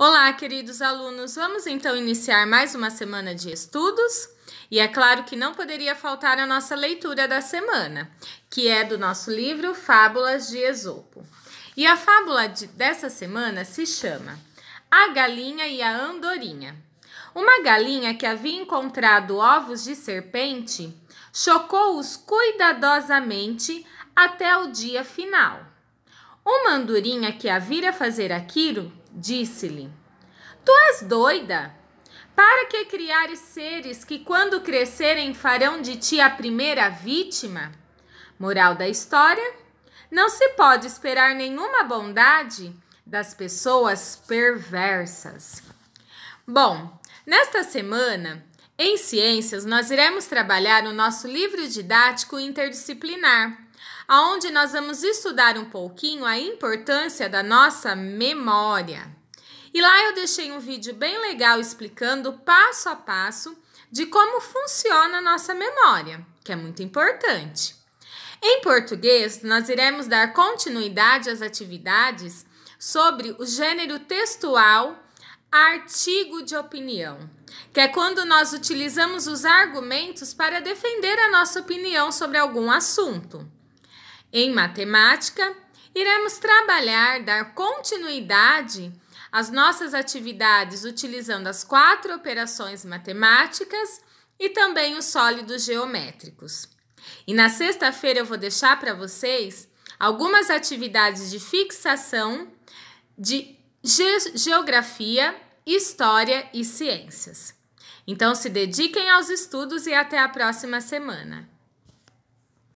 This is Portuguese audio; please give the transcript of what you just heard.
Olá, queridos alunos! Vamos então iniciar mais uma semana de estudos? E é claro que não poderia faltar a nossa leitura da semana, que é do nosso livro Fábulas de Esopo. E a fábula de, dessa semana se chama A Galinha e a Andorinha. Uma galinha que havia encontrado ovos de serpente chocou-os cuidadosamente até o dia final. Uma andorinha que a vira fazer aquilo Disse-lhe: Tu és doida? Para que criares seres que, quando crescerem, farão de ti a primeira vítima? Moral da história: Não se pode esperar nenhuma bondade das pessoas perversas. Bom, nesta semana em ciências, nós iremos trabalhar o nosso livro didático interdisciplinar, aonde nós vamos estudar um pouquinho a importância da nossa memória. E lá eu deixei um vídeo bem legal explicando passo a passo de como funciona a nossa memória, que é muito importante. Em português, nós iremos dar continuidade às atividades sobre o gênero textual Artigo de opinião, que é quando nós utilizamos os argumentos para defender a nossa opinião sobre algum assunto. Em matemática, iremos trabalhar, dar continuidade às nossas atividades utilizando as quatro operações matemáticas e também os sólidos geométricos. E na sexta-feira eu vou deixar para vocês algumas atividades de fixação de ge geografia, história e ciências. Então se dediquem aos estudos e até a próxima semana.